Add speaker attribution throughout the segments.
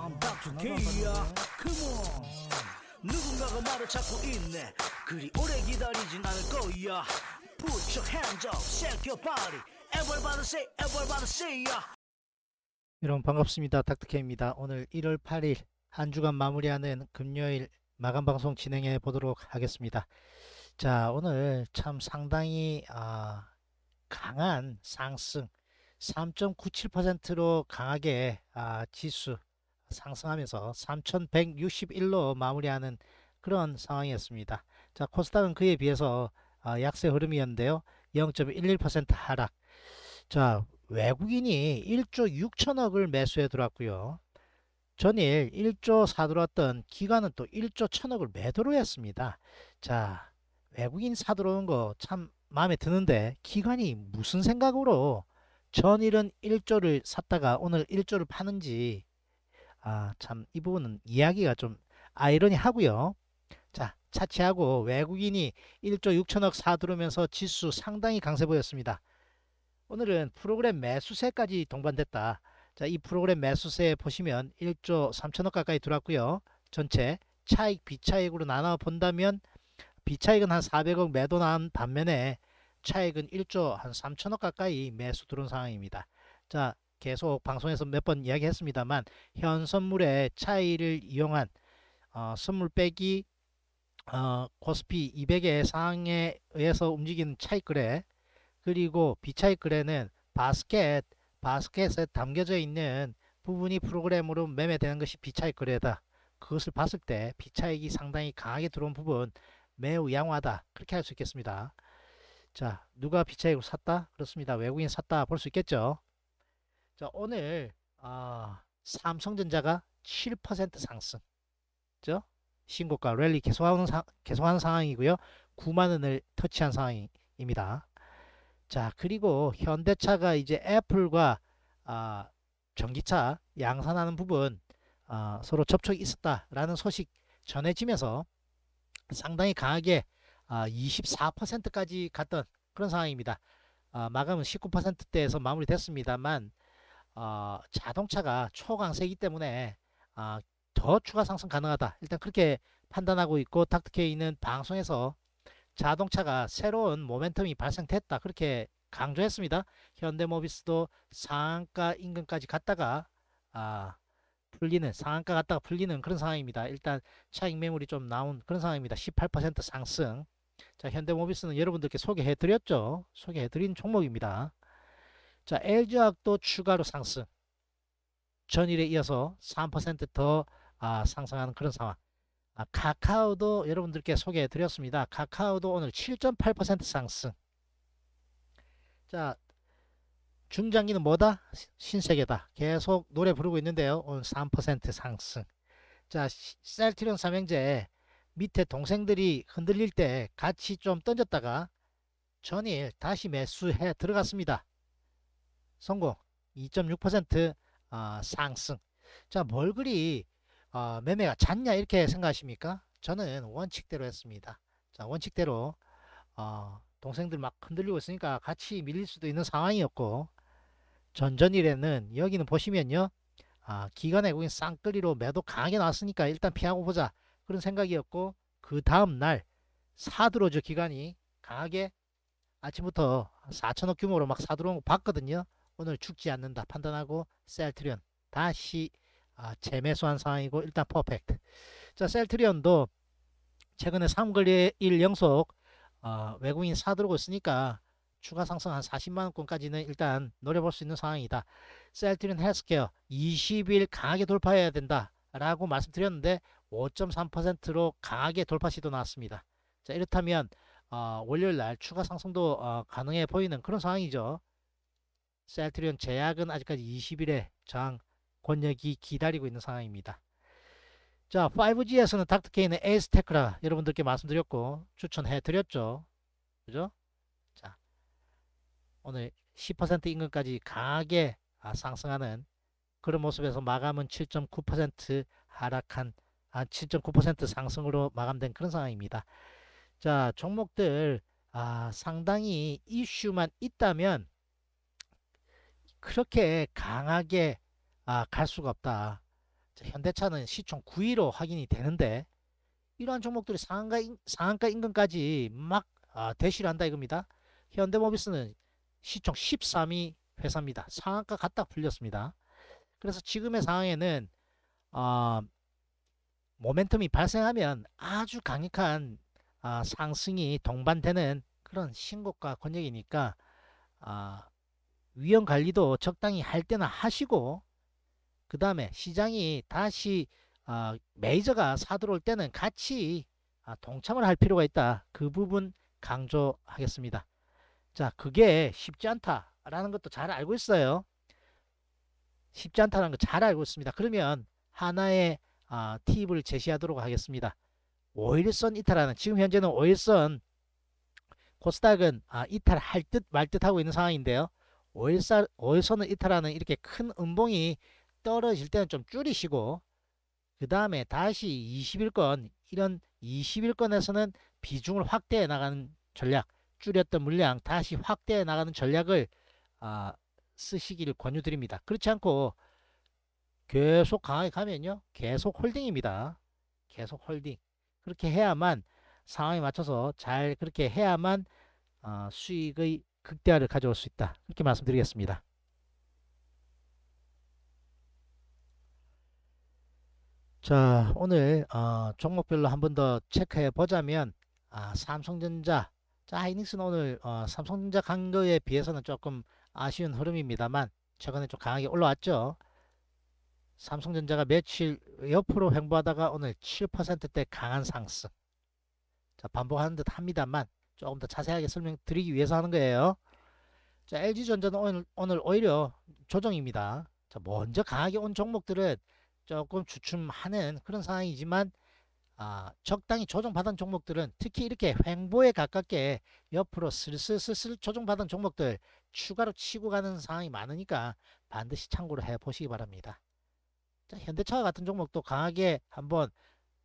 Speaker 1: I'm back to k Come on 누군가가 말을 찾고 있네 그리 오래 기다리진 않을 거야 Put your hands up, shake your body Everybody say, everybody say ya 여러분 반갑습니다 닥터케입니다 오늘 1월 8일 한 주간 마무리하는 금요일 마감방송 진행해 보도록 하겠습니다 자 오늘 참 상당히 아, 강한 상승 3.97%로 강하게 아, 지수 상승하면서 3161로 마무리하는 그런 상황이었습니다. 자, 코스닥은 그에 비해서 아, 약세 흐름이었는데요. 0.11% 하락. 자, 외국인이 1조 6천억을 매수해 들어왔고요. 전일 1조 사들어왔던 기관은 또 1조 천억을 매도로 했습니다. 자, 외국인 사들어온거 참 마음에 드는데 기관이 무슨 생각으로 전일은 1조를 샀다가 오늘 1조를 파는지 아, 참 이 부분은 이야기가 좀 아이러니하고요. 자, 차치하고 외국인이 1조 6천억 사들으면서 지수 상당히 강세 보였습니다. 오늘은 프로그램 매수세까지 동반됐다. 자, 이 프로그램 매수세 보시면 1조 3천억 가까이 들어왔고요. 전체 차익 비차익으로 나눠 본다면 비차익은 한 400억 매도 난 반면에 차익은 1조 한 3천억 가까이 매수 들어온 상황입니다. 자, 계속 방송에서 몇 번 이야기했습니다만 현 선물의 차이를 이용한 어, 선물 빼기 어, 코스피 200의 상황에 의해서 움직이는 차익거래 그리고 비차익거래는 바스켓 바스켓에 담겨져 있는 부분이 프로그램으로 매매되는 것이 비차익거래다. 그것을 봤을 때 비차익이 상당히 강하게 들어온 부분 매우 양호하다. 그렇게 할 수 있겠습니다. 자 누가 비차익을 샀다? 그렇습니다. 외국인 샀다 볼 수 있겠죠. 자, 오늘 아, 삼성전자가 7% 상승. 그죠? 신고가 랠리 계속하는 사, 계속하는 상황이고요. 9만 원을 터치한 상황입니다. 자, 그리고 현대차가 이제 애플과 아, 전기차 양산하는 부분 아, 서로 접촉이 있었다라는 소식 전해지면서 상당히 강하게 아, 24%까지 갔던 그런 상황입니다. 아, 마감은 19%대에서 마무리됐습니다만 어, 자동차가 초강세이기 때문에 어, 더 추가 상승 가능하다. 일단 그렇게 판단하고 있고 닥터케이는 방송에서 자동차가 새로운 모멘텀이 발생됐다. 그렇게 강조했습니다. 현대모비스도 상한가 인근까지 갔다가 아, 풀리는 상한가 갔다가 풀리는 그런 상황입니다. 일단 차익 매물이 좀 나온 그런 상황입니다. 18% 상승. 자, 현대모비스는 여러분들께 소개해 드렸죠. 소개해 드린 종목입니다. 자, LG화학도 추가로 상승. 전일에 이어서 3%더 아, 상승하는 그런 상황. 아, 카카오도 여러분들께 소개해 드렸습니다. 카카오도 오늘 7.8% 상승. 자, 중장기는 뭐다? 신세계다. 계속 노래 부르고 있는데요. 오늘 3% 상승. 자, 셀트리온 삼형제 밑에 동생들이 흔들릴 때 같이 좀 던졌다가 전일 다시 매수해 들어갔습니다. 성공 2.6% 어, 상승 자뭘 그리 어, 매매가 잦냐 이렇게 생각하십니까 저는 원칙대로 했습니다 자 원칙대로 어, 동생들 막 흔들리고 있으니까 같이 밀릴 수도 있는 상황이었고 전전일에는 여기는 보시면요 아, 기관외국인 쌍끌리로 매도 강하게 나왔으니까 일단 피하고 보자 그런 생각이었고 그 다음날 사들어져 기관이 강하게 아침부터 4천억 규모로 막 사들어온 거 봤거든요 오늘 죽지 않는다 판단하고 셀트리온 다시 아, 재매수한 상황이고 일단 퍼펙트 자 셀트리온도 최근에 3거리에 1 연속 어, 외국인 사들고 있으니까 추가 상승 한 40만원권까지는 일단 노려볼 수 있는 상황이다 셀트리온 헬스케어 20일 강하게 돌파해야 된다 라고 말씀드렸는데 5.3%로 강하게 돌파 시도 나왔습니다 자 이렇다면 어, 월요일 날 추가 상승도 어, 가능해 보이는 그런 상황이죠 셀트리온 제약은 아직까지 20일에 저항 권역이 기다리고 있는 상황입니다. 자, 5G에서는 닥터케인의 에스테크라 여러분들께 말씀드렸고 추천해드렸죠. 그죠? 자, 오늘 10% 인근까지 강하게 아, 상승하는 그런 모습에서 마감은 7.9% 하락한 아, 7.9% 상승으로 마감된 그런 상황입니다. 자, 종목들 아, 상당히 이슈만 있다면 그렇게 강하게 아, 갈 수가 없다. 자, 현대차는 시총 9위로 확인이 되는데 이러한 종목들이 상한가, 인, 상한가 인근까지 막 아, 대시를 한다 이겁니다. 현대모비스는 시총 13위 회사입니다. 상한가 갖다 풀렸습니다. 그래서 지금의 상황에는 어, 모멘텀이 발생하면 아주 강력한 어, 상승이 동반되는 그런 신고가 권역이니까 어, 위험 관리도 적당히 할 때나 하시고 그 다음에 시장이 다시 어, 메이저가 사들어올 때는 같이 아, 동참을 할 필요가 있다. 그 부분 강조하겠습니다. 자 그게 쉽지 않다라는 것도 잘 알고 있어요. 쉽지 않다는 거 잘 알고 있습니다. 그러면 하나의 아, 팁을 제시하도록 하겠습니다. 오일선 이탈하는 지금 현재는 오일선 코스닥은 아, 이탈할 듯 말 듯 하고 있는 상황인데요. 오일사, 오일선을 이탈하는 이렇게 큰 음봉이 떨어질 때는 좀 줄이시고 그 다음에 다시 20일권 이런 20일권에서는 비중을 확대해 나가는 전략 줄였던 물량 다시 확대해 나가는 전략을 아, 쓰시기를 권유드립니다. 그렇지 않고 계속 강하게 가면요. 계속 홀딩입니다. 계속 홀딩. 그렇게 해야만 상황에 맞춰서 잘 그렇게 해야만 어, 수익의 극대화를 가져올 수 있다. 이렇게 말씀드리겠습니다. 자 오늘 어, 종목별로 한번더 체크해 보자면 아, 삼성전자 자 하이닉스는 오늘 어, 삼성전자 강도에 비해서는 조금 아쉬운 흐름입니다만 최근에 좀 강하게 올라왔죠 삼성전자가 며칠 옆으로 횡보하다가 오늘 7%대 강한 상승 자 반복하는 듯 합니다만 조금 더 자세하게 설명드리기 위해서 하는 거예요. 자, LG전자는 오늘, 오늘 오히려 조정입니다. 자, 먼저 강하게 온 종목들은 조금 주춤하는 그런 상황이지만 아, 적당히 조정받은 종목들은 특히 이렇게 횡보에 가깝게 옆으로 슬슬슬슬 조정받은 종목들 추가로 치고 가는 상황이 많으니까 반드시 참고를 해보시기 바랍니다. 자, 현대차와 같은 종목도 강하게 한번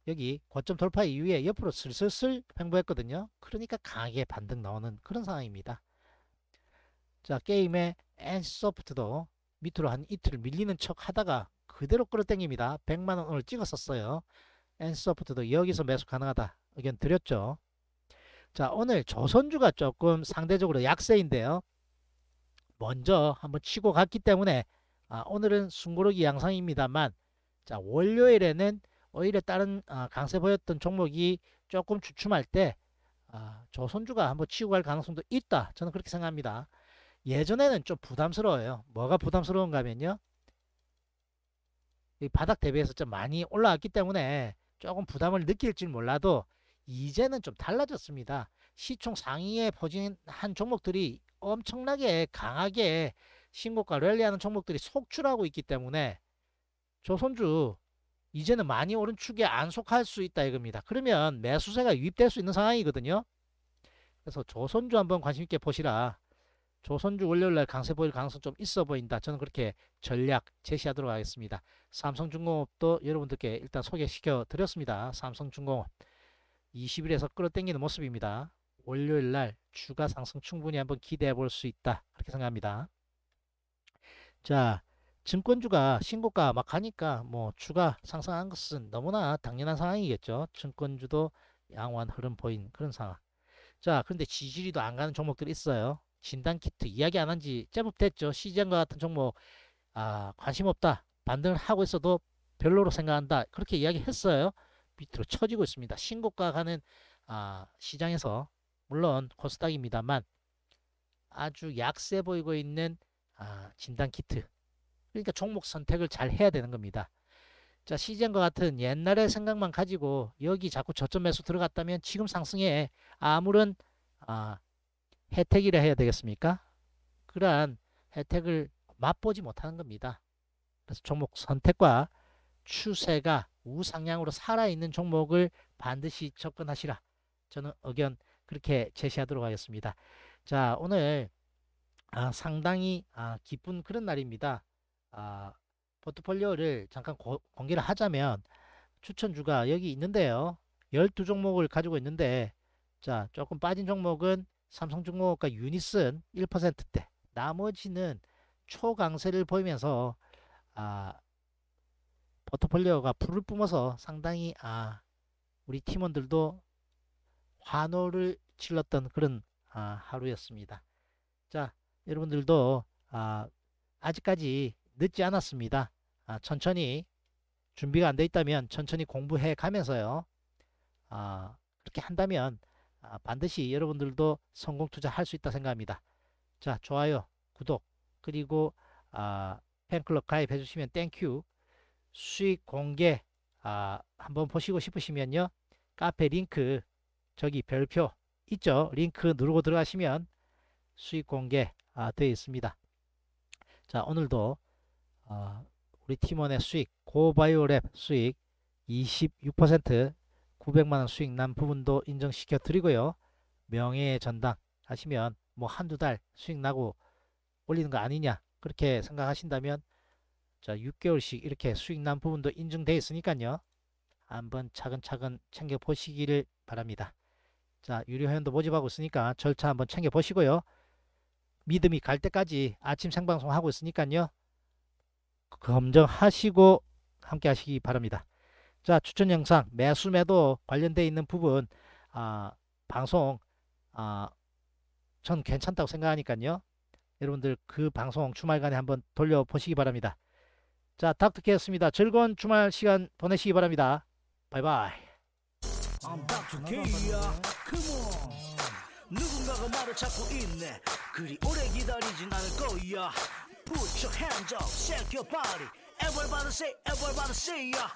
Speaker 1: 여기 고점 돌파 이후에 옆으로 슬슬슬 횡보했거든요. 그러니까 강하게 반등 나오는 그런 상황입니다. 자 게임의 엔소프트도 밑으로 한 이틀 밀리는 척 하다가 그대로 끌어당깁니다. 100만원 오늘 찍었었어요. 엔소프트도 여기서 매수 가능하다 의견 드렸죠. 자 오늘 조선주가 조금 상대적으로 약세인데요. 먼저 한번 치고 갔기 때문에 아, 오늘은 숨고르기 양상입니다만 자 월요일에는 오히려 다른 아, 강세 보였던 종목이 조금 주춤할 때 조선주가 아, 한번 치고 갈 가능성도 있다. 저는 그렇게 생각합니다. 예전에는 좀 부담스러워요. 뭐가 부담스러운가 하면요. 바닥 대비해서 좀 많이 올라왔기 때문에 조금 부담을 느낄지 몰라도 이제는 좀 달라졌습니다. 시총 상위에 포진한 종목들이 엄청나게 강하게 신고가 랠리하는 종목들이 속출하고 있기 때문에 조선주 이제는 많이 오른 축에 안 속할 수 있다 이겁니다. 그러면 매수세가 유입될 수 있는 상황이거든요. 그래서 조선주 한번 관심 있게 보시라. 조선주 월요일날 강세 보일 가능성 좀 있어 보인다. 저는 그렇게 전략 제시하도록 하겠습니다. 삼성중공업도 여러분들께 일단 소개시켜 드렸습니다. 삼성중공업 20일에서 끌어당기는 모습입니다. 월요일날 주가 상승 충분히 한번 기대해 볼 수 있다. 그렇게 생각합니다. 자, 증권주가 신고가 막 가니까 뭐 추가 상승한 것은 너무나 당연한 상황이겠죠. 증권주도 양호한 흐름 보인 그런 상황. 자, 그런데 지지리도 안 가는 종목들이 있어요. 진단키트 이야기 안한지 제법 됐죠. 시장과 같은 종목 아 관심 없다. 반등을 하고 있어도 별로로 생각한다. 그렇게 이야기했어요. 밑으로 쳐지고 있습니다. 신고가 가는 아, 시장에서 물론 코스닥입니다만 아주 약세 보이고 있는 아, 진단키트 그러니까 종목 선택을 잘 해야 되는 겁니다. 자 시젠과 같은 옛날의 생각만 가지고 여기 자꾸 저점 에서 들어갔다면 지금 상승에 아무런 아, 혜택이라 해야 되겠습니까? 그러한 혜택을 맛보지 못하는 겁니다. 그래서 종목 선택과 추세가 우상향으로 살아있는 종목을 반드시 접근하시라. 저는 의견 그렇게 제시하도록 하겠습니다. 자 오늘 아, 상당히 아, 기쁜 그런 날입니다. 아, 포트폴리오를 잠깐 고, 공개를 하자면 추천주가 여기 있는데요. 12종목을 가지고 있는데 자 조금 빠진 종목은 삼성중공업과 유니슨 1%대 나머지는 초강세를 보이면서 아 포트폴리오가 불을 뿜어서 상당히 아 우리 팀원들도 환호를 질렀던 그런 아, 하루였습니다. 자 여러분들도 아 아직까지 늦지 않았습니다. 아, 천천히 준비가 안 돼 있다면 천천히 공부해 가면서요. 아, 그렇게 한다면 아, 반드시 여러분들도 성공 투자할 수 있다 생각합니다. 자, 좋아요, 구독, 그리고 아, 팬클럽 가입해 주시면 땡큐. 수익 공개 아, 한번 보시고 싶으시면요. 카페 링크 저기 별표 있죠? 링크 누르고 들어가시면 수익 공개 아, 되어 있습니다. 자, 오늘도 어, 우리 팀원의 수익 고바이오랩 수익 26% 900만원 수익 난 부분도 인정시켜 드리고요. 명예의 전당 하시면 뭐 한두 달 수익 나고 올리는 거 아니냐 그렇게 생각하신다면 자 6개월씩 이렇게 수익 난 부분도 인증어 있으니까요. 한번 차근차근 챙겨 보시기를 바랍니다. 자 유료 회원도 모집하고 있으니까 절차 한번 챙겨 보시고요. 믿음이 갈 때까지 아침 생방송 하고 있으니까요. 그 검정하시고 함께 하시기 바랍니다. 자 추천 영상 매수 매도 관련돼 있는 부분 아, 방송 아, 전 괜찮다고 생각하니까요. 여러분들 그 방송 주말간에 한번 돌려보시기 바랍니다. 자 닥터케였습니다. 즐거운 주말 시간 보내시기 바랍니다. 바이바이 누군가가 말을 찾고 있네 그리 오래 기다리진 않을 거야 Put your hands up, shake your body. Everybody say, everybody say, yeah.